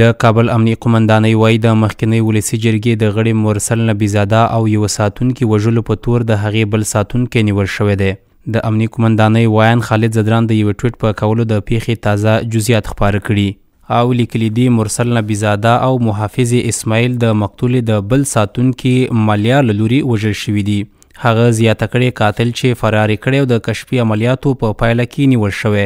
د کابل امنیه قومندانۍ وایي د مخکنی ولسی جرګې د غړي مرسل نبی زاده او یو ساتونکي وژلو په تور د هغې بل ساتونکي نیول شوی دی د امنیه قومندانۍ وایان خالد زدران د یو ټویټ په کولو د پیښې تازه جزئیات خپاره کړي او لیکلی دی مرسل نبی زاده او محافظ اسماعیل د مقتول د بل ساتونکي مالیا لوري وژل شوی دی هغه زیاته کړې قاتل چې فرار کړي او د کشفي عملیاتو په پایله کې نیول شوی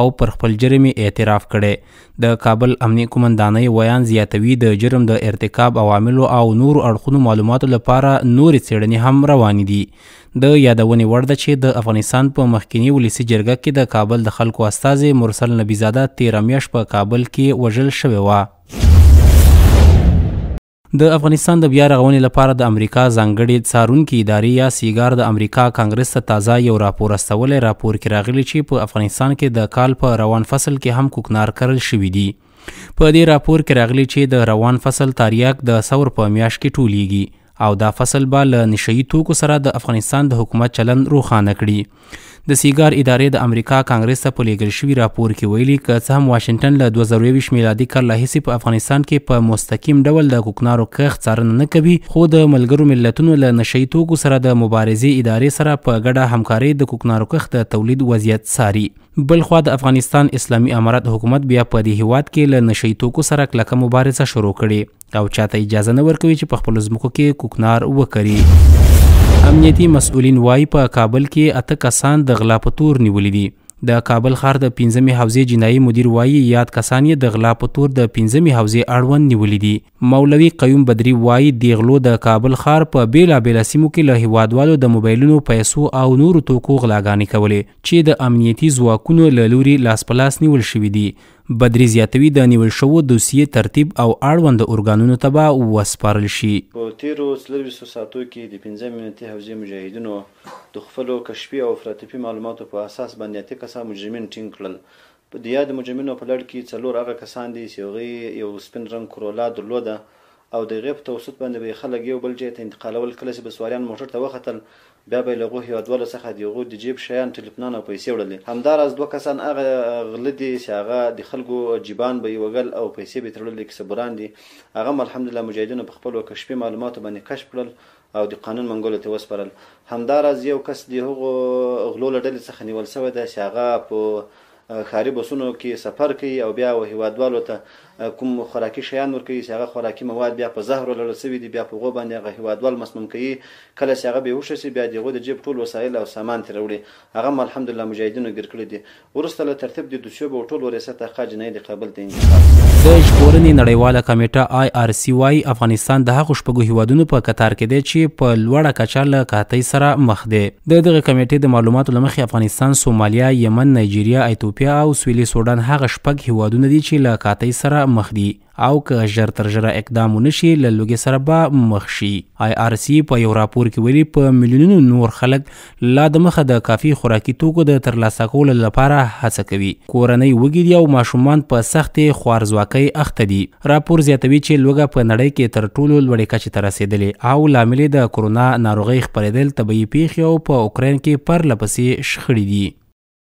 او پر خپل جرم اعتراف کړي د کابل امنی کمانډانۍ ویان زیاتوي د جرم د ارتکاب عوامل او نور اړخونو معلوماتو لپاره نور څېړنې هم روانې دي د یادونې وړ ده چې د افغانستان په مخکنی ولسی جرګه کې د کابل د خلکو استاد مرسل نبیزاده 13 میاشت په کابل کې وژل شوی و د افغانستان د بیا رغونې لپاره د امریکا ځانګړي څارونکو ادارې یا سیګار د امریکا کانګرس ته تازه یو راپور استولې راپور کې راغلی چې په افغانستان کې د کال په روان فصل کې هم کوکنار کړل شوې دي په دې راپور کې راغلی چې د روان فصل تاریخ د ثور په میاش کې ټولیږي او دا فصل به له نشئی توکو سره د افغانستان د حکومت چلند روښانه کړي د سیګار ادارې د امریکا کانګرس ته په لیږل شوي راپور کې ویلي که څه هم واشنگټن له 2020 میلادي کال راهیسې په افغانستان کې په مستقیم ډول د کوکنارو کښت څارنه نه کوي خو د ملګرو ملتونو له نشئی توکو سره د مبارزې ادارې سره په ګډه همکاري د کوکنارو کښت د تولید وضعیت څاري بل خو د افغانستان اسلامي امارت حکومت بیا په دې هیواد کې له نشئی توکو سره کلکه مبارزه شروع کړې او چاته اجازه نه ورکوي چې په خپل ځمکو کې کوکنار وکړي امنیتي مسؤلین وایي په کابل کې اته کسان د غلا په تور نیولې دي د کابل ښار د 15مې حوزې جنایي مدیر وایي یاد کسان یې د غلا په تور د 15مې حوزې اړوند نیولې دي مولوي قیوم بدری وایي دیغلو د کابل خار په بیلابیل سیمو کې له هوادوالو د موبایلونو پیسو او نورو توکو غلاګانې کولې چې د امنیتي ځواکونو له لوري لاس په لاس نیول شوې دي بدری زیاتوي د نیول شوو دوسیې ترتیب او اړوند اورګانونو ته به وسپارل شي په تیرو څلوېښتو ساعتو کې د پنځه امنیتي حوزې مجاهدینو د خپلو کشفي او افراطي معلوماتو په اساس باندې اته کسه مجرمین ټینګ کړل په دیا د مجرمینو په لړ کې څلور هغه کسان دي چې هغه یو سپین رنګ کرولا درلوده او د غیب توسط باندې به خلک یو بل جهت انتقالول کله چې بسواریان موټر ته وختل بیا به لغوه یو دوله څخه دیغو د جیب شیان ټلیفون او پیسې وړلې همدارس دوه کسان هغه غل دي چې هغه د خلکو جیبان به وغل او پیسې به ترلې کې صبران دي هغه الحمدلله مجاهدینو په خپل کشفي معلوماتو باندې کشف کړل او د قانون منګولو ته وسپرل همدارس یو کس دی هغه غلول ډلې څخه نیول شوی دی چې هغه په خاري بسونو کې سفر کوي او بیا و هیوادوالو ته کوم خوراکي شیان ورکوي چې هغه خوراکي مواد بیا په زهر لړل سوي دي بیا په غو باندې هغه هیوادوال مسموم کوي کله چې هغه به وشه سي بیا دغه د جیب ټول وسایل او سامان تروري هغه الحمدلله مجاهدینو ګر کړی دي ورسته له ترتیب د دوسیو به ټول ورسته خاج نه دی قابل دي د ژغورنې نړیواله کمیټه آی آر سی واي افغانستان د هغو شپږو هیوادونو په قطار کې دی چې په لوړه کچه له قحطۍ سره مخ دی د دغه کمیټې د معلوماتو لمخې افغانستان سومالیا یمن نایجیریا ایتوپیا ایتیوپیا او سویلي سوډان هغه شپږ هیوادونه دي چې له قحطۍ سره مخ دي او که ژر تر ژره اقدام ونشي له لوګي سره به مخ شي آی آر سی په یو راپور کې ویلي په میلیونونو نور خلک لا د مخه د کافي خوراکي توکو د ترلاسه کولو لپاره هڅه کوي کورنۍ وګړي دي او ماشومان په سختې خوارزواکۍ اخته دي راپور زیاتوي چې لوګه په نړۍ کې تر ټولو لوړې کچې ته رسیدلې او لامل د کرونا ناروغۍ خپرېدل طبي پیښې او په اوکرين کې پرله پسې شخړې دي